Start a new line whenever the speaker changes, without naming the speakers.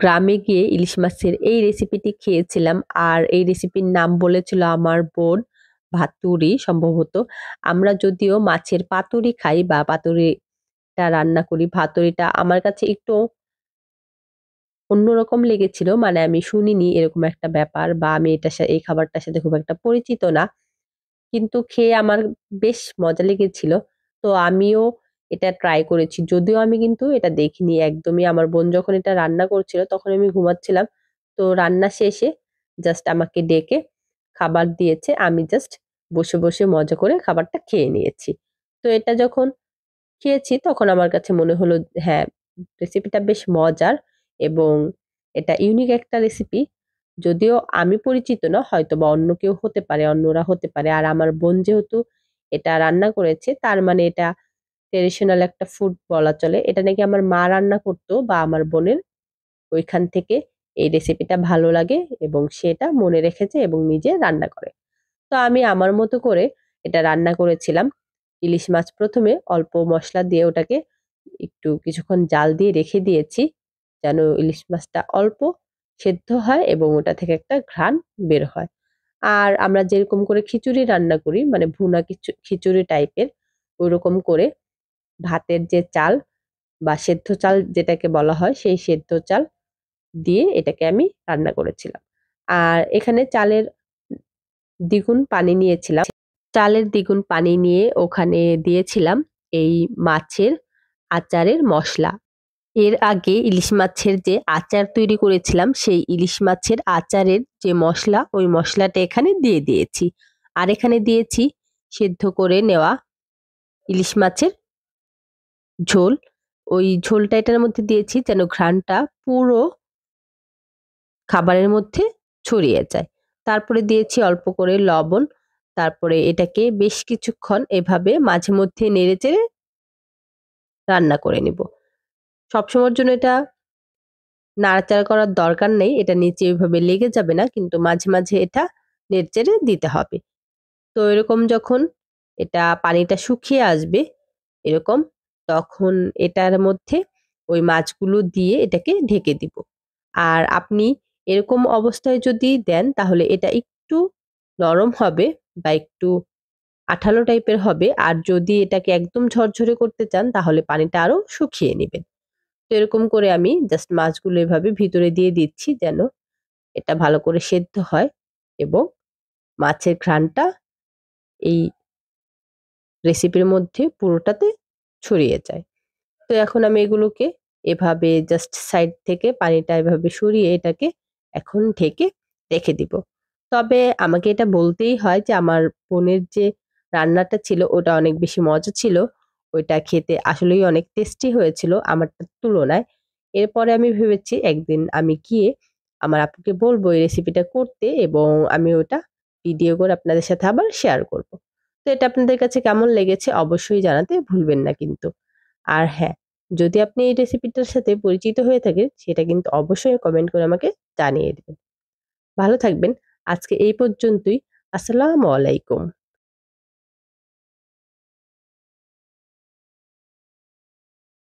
গ্রামে গিয়ে ইলিশ মাছের এই রেসিপিটি খেয়েছিলাম আর এই রেসিপির নাম বলেছিল আমার বোন ভাতুরি সম্ভবত আমরা যদিও মাছের পাতুরি খাই বা পাতুরিটা রান্না করি ভাতুরিটা আমার কাছে একটু অন্যরকম লেগেছিল মানে আমি শুনিনি এরকম একটা ব্যাপার বা আমি এটা এই খাবারটার সাথে খুব একটা পরিচিত না কিন্তু খেয়ে আমার বেশ মজা লেগেছিল তো আমিও এটা ট্রাই করেছি যদিও আমি কিন্তু এটা দেখিনি একদমই আমার বোন যখন এটা রান্না করছিল তখন আমি ঘুমাচ্ছিলাম তো রান্না শেষে জাস্ট আমাকে ডেকে খাবার দিয়েছে আমি জাস্ট বসে বসে মজা করে খাবারটা খেয়ে নিয়েছি তো এটা যখন খেয়েছি তখন আমার কাছে মনে হলো হ্যাঁ রেসিপিটা বেশ মজার এবং এটা ইউনিক একটা রেসিপি যদিও আমি পরিচিত না হয়তো বা অন্য কেউ হতে পারে অন্যরা হতে পারে আর আমার বোন যেহেতু এটা রান্না করেছে তার মানে এটা ট্রেডিশনাল একটা ফুড বলা চলে এটা নাকি আমার মা রান্না করতো বা আমার বোনের ওইখান থেকে এই রেসিপিটা ভালো লাগে এবং সেটা মনে রেখেছে এবং নিজে রান্না করে তো আমি আমার মতো করে এটা রান্না করেছিলাম ইলিশ মাছ প্রথমে অল্প মশলা দিয়ে ওটাকে একটু কিছুক্ষণ জাল দিয়ে রেখে দিয়েছি যেন ইলিশ মাছটা অল্প সেদ্ধ হয় এবং ওটা থেকে একটা ঘ্রাণ বের হয় আর আমরা যেরকম করে খিচুড়ি রান্না করি মানে ভুনা খিচুড়ি টাইপের ওরকম করে ভাতের যে চাল বা সেদ্ধ চাল যেটাকে বলা হয় সেই সেদ্ধ চাল দিয়ে এটাকে আমি রান্না করেছিলাম আর এখানে চালের দ্বিগুণ পানি নিয়েছিলাম চালের দ্বিগুণ পানি নিয়ে ওখানে দিয়েছিলাম এই মাছের আচারের মশলা এর আগে ইলিশ মাছের যে আচার তৈরি করেছিলাম সেই ইলিশ মাছের আচারের যে মশলা ওই মশলাটা এখানে দিয়ে দিয়েছি আর এখানে দিয়েছি সেদ্ধ করে নেওয়া ইলিশ মাছের ঝোল ওই ঝোলটা এটার মধ্যে দিয়েছি যেন ঘ্রাণটা পুরো খাবারের মধ্যে ছড়িয়ে যায় তারপরে দিয়েছি অল্প করে লবণ তারপরে এটাকে বেশ কিছুক্ষণ এভাবে মাঝে মধ্যে নেড়ে চেড়ে রান্না করে নেব সবসময়ের জন্য এটা নাড়াচাড়া করার দরকার নেই এটা নিচে ওইভাবে লেগে যাবে না কিন্তু মাঝে মাঝে এটা নেড়ে চেড়ে দিতে হবে তো এরকম যখন এটা পানিটা শুকিয়ে আসবে এরকম তখন এটার মধ্যে ওই মাছগুলো দিয়ে এটাকে ঢেকে দিব আর আপনি এরকম অবস্থায় যদি দেন তাহলে এটা একটু নরম হবে বা একটু আঠালো টাইপের হবে আর যদি এটাকে একদম ঝরঝরে করতে চান তাহলে পানিটা আরও শুকিয়ে নেবেন তো এরকম করে আমি জাস্ট মাছগুলো এভাবে ভিতরে দিয়ে দিচ্ছি যেন এটা ভালো করে সেদ্ধ হয় এবং মাছের ঘ্রাণটা এই রেসিপির মধ্যে পুরোটাতে ছড়িয়ে যায় তো এখন আমি এগুলোকে এভাবে জাস্ট সাইড থেকে পানিটা এভাবে সরিয়ে এটাকে এখন ঢেকে রেখে দিব তবে আমাকে এটা বলতেই হয় যে আমার বোনের যে রান্নাটা ছিল ওটা অনেক বেশি মজা ছিল ওইটা খেতে আসলেই অনেক টেস্টি হয়েছিল আমার তুলনায় এরপরে আমি ভেবেছি একদিন আমি গিয়ে আমার আপুকে বলবো এই রেসিপিটা করতে এবং আমি ওটা ভিডিও করে আপনাদের সাথে আবার শেয়ার করব। তো এটা আপনাদের কাছে কেমন লেগেছে অবশ্যই জানাতে ভুলবেন না কিন্তু আর হ্যাঁ যদি আপনি এই রেসিপিটার সাথে পরিচিত হয়ে থাকেন সেটা কিন্তু অবশ্যই কমেন্ট করে আমাকে জানিয়ে দেবেন ভালো থাকবেন আজকে এই পর্যন্তই আসসালামু আলাইকুম